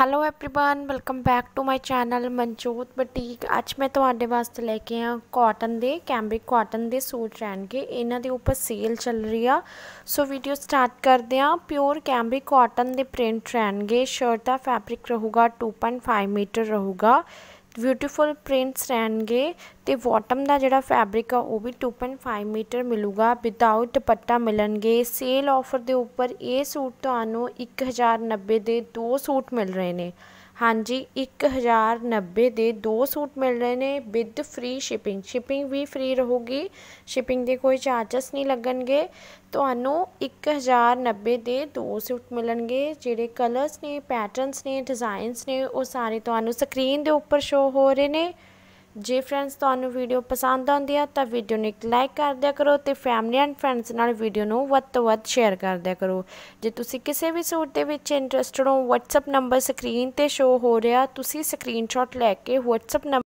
hello everyone welcome back to my channel Manjot boutique ਅੱਜ ਮੈਂ ਤੁਹਾਡੇ ਵਾਸਤੇ ਲੈ ਕੇ ਆ ਕਾਟਨ ਦੇ ਕੈਂਬਰਿਕ ਕਾਟਨ ਦੇ ਸੂਟ ਰਹਿਣਗੇ ਇਹਨਾਂ ਦੇ ਉੱਪਰ ਸੇਲ ਚੱਲ ਰਹੀ ਆ ਸੋ ਵੀਡੀਓ ਸਟਾਰਟ ਕਰਦੇ ਆ ਪਿਓਰ ਕੈਂਬਰਿਕ ਕਾਟਨ ਦੇ ਪ੍ਰਿੰਟ ਰਹਿਣਗੇ ਸ਼ਰਟ ਦਾ ਫੈਬਰਿਕ ਰਹੂਗਾ 2.5 ਮੀਟਰ ਰਹੂਗਾ ਬਿਊਟੀਫੁਲ ਪ੍ਰਿੰਟਸ ਰਹਿਣਗੇ ਤੇ ਬਾਟਮ ਦਾ ਜਿਹੜਾ ਫੈਬਰਿਕ ਆ ਉਹ ਵੀ 2.5 ਮੀਟਰ ਮਿਲੂਗਾ ਵਿਦਆਊਟ ਦੁਪੱਟਾ ਮਿਲਣਗੇ ਸੇਲ ਆਫਰ ਦੇ ਉੱਪਰ ਇਹ ਸੂਟ ਤੁਹਾਨੂੰ 1090 ਦੇ ਦੋ ਸੂਟ ਮਿਲ ਰਹੇ ਨੇ ਹਾਂਜੀ 1090 ਦੇ ਦੋ ਸੂਟ ਮਿਲ ਰਹੇ ਨੇ ਵਿਦ ਫ੍ਰੀ ਸ਼ਿਪਿੰਗ ਸ਼ਿਪਿੰਗ ਵੀ ਫ੍ਰੀ ਰਹੂਗੀ ਸ਼ਿਪਿੰਗ ਦੇ ਕੋਈ ਚਾਰजेस ਨਹੀਂ ਲੱਗਣਗੇ ਤੁਹਾਨੂੰ 1090 ਦੇ ਦੋ ਸੂਟ ਮਿਲਣਗੇ ਜਿਹੜੇ ਕਲਰਸ ਨੇ ਪੈਟਰਨਸ ਨੇ ਡਿਜ਼ਾਈਨਸ ਨੇ ਉਹ ਸਾਰੇ ਤੁਹਾਨੂੰ ਸਕਰੀਨ ਦੇ ਉੱਪਰ ਸ਼ੋ ਹੋ ਰਹੇ ਨੇ ਜੇ ਫਰੈਂਡਸ ਤੁਹਾਨੂੰ ਵੀਡੀਓ ਪਸੰਦ ਆਉਂਦੀ ਆ ਤਾਂ ਵੀਡੀਓ ਨੂੰ ਇੱਕ ਲਾਈਕ ਕਰ ਦਿਆ ਕਰੋ ਤੇ ਫੈਮਿਲੀ ਐਂਡ ਫਰੈਂਡਸ ਨਾਲ ਵੀਡੀਓ ਨੂੰ ਵੱਧ ਤੋਂ ਵੱਧ ਸ਼ੇਅਰ ਕਰ ਦਿਆ ਕਰੋ ਜੇ ਤੁਸੀਂ ਕਿਸੇ ਵੀ ਸੂਟ ਦੇ ਵਿੱਚ ਇੰਟਰਸਟਡ ਹੋ WhatsApp ਨੰਬਰ ਸਕਰੀਨ ਤੇ ਸ਼ੋ ਹੋ ਰਿਹਾ ਤੁਸੀਂ ਸਕਰੀਨਸ਼ਾਟ ਲੈ ਕੇ WhatsApp